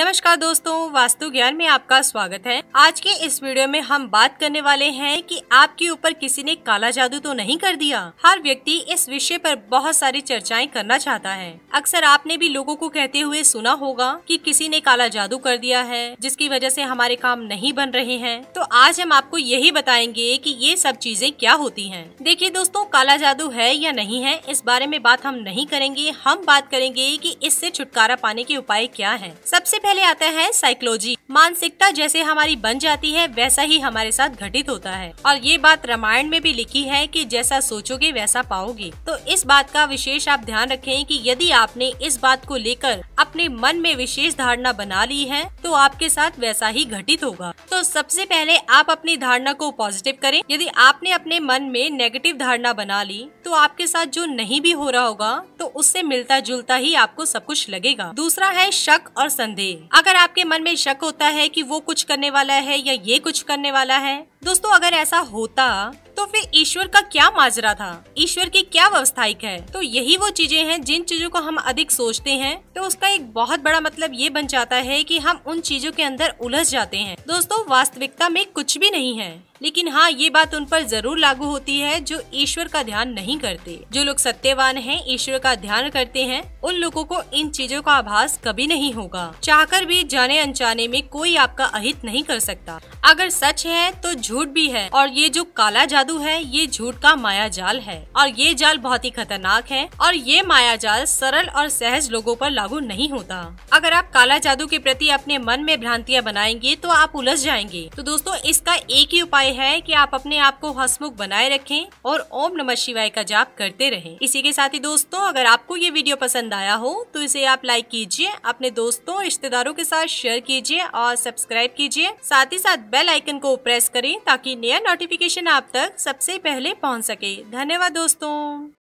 नमस्कार दोस्तों वास्तु ज्ञान में आपका स्वागत है आज के इस वीडियो में हम बात करने वाले हैं कि आपके ऊपर किसी ने काला जादू तो नहीं कर दिया हर व्यक्ति इस विषय पर बहुत सारी चर्चाएं करना चाहता है अक्सर आपने भी लोगों को कहते हुए सुना होगा कि किसी ने काला जादू कर दिया है जिसकी वजह से हमारे काम नहीं बन रहे हैं तो आज हम आपको यही बताएंगे की ये सब चीजें क्या होती है देखिये दोस्तों काला जादू है या नहीं है इस बारे में बात हम नहीं करेंगे हम बात करेंगे की इससे छुटकारा पाने के उपाय क्या है सबसे पहले आता है साइकोलॉजी मानसिकता जैसे हमारी बन जाती है वैसा ही हमारे साथ घटित होता है और ये बात रामायण में भी लिखी है कि जैसा सोचोगे वैसा पाओगे तो इस बात का विशेष आप ध्यान रखें कि यदि आपने इस बात को लेकर अपने मन में विशेष धारणा बना ली है तो आपके साथ वैसा ही घटित होगा तो सबसे पहले आप अपनी धारणा को पॉजिटिव करें यदि आपने अपने मन में नेगेटिव धारणा बना ली तो आपके साथ जो नहीं भी हो रहा होगा तो उससे मिलता जुलता ही आपको सब कुछ लगेगा दूसरा है शक और संदेह अगर आपके मन में शक होता है कि वो कुछ करने वाला है या ये कुछ करने वाला है दोस्तों अगर ऐसा होता तो फिर ईश्वर का क्या माजरा था ईश्वर की क्या व्यवस्थाइक है तो यही वो चीजें हैं जिन चीजों को हम अधिक सोचते हैं तो उसका एक बहुत बड़ा मतलब ये बन जाता है कि हम उन चीजों के अंदर उलझ जाते हैं दोस्तों वास्तविकता में कुछ भी नहीं है लेकिन हाँ ये बात उन पर जरूर लागू होती है जो ईश्वर का ध्यान नहीं करते जो लोग सत्यवान हैं ईश्वर का ध्यान करते हैं उन लोगों को इन चीजों का आभास कभी नहीं होगा चाहकर भी जाने अनजाने में कोई आपका अहित नहीं कर सकता अगर सच है तो झूठ भी है और ये जो काला जादू है ये झूठ का माया जाल है और ये जाल बहुत ही खतरनाक है और ये माया जाल सरल और सहज लोगों पर लागू नहीं होता अगर आप काला जादू के प्रति अपने मन में भ्रांतियाँ बनाएंगे तो आप उलझ जाएंगे तो दोस्तों इसका एक ही उपाय उपाय है कि आप अपने आप को हसमुख बनाए रखें और ओम नमः शिवाय का जाप करते रहें इसी के साथ ही दोस्तों अगर आपको ये वीडियो पसंद आया हो तो इसे आप लाइक कीजिए अपने दोस्तों रिश्तेदारों के साथ शेयर कीजिए और सब्सक्राइब कीजिए साथ ही साथ बेल आइकन को प्रेस करें ताकि नया नोटिफिकेशन आप तक सबसे पहले पहुँच सके धन्यवाद दोस्तों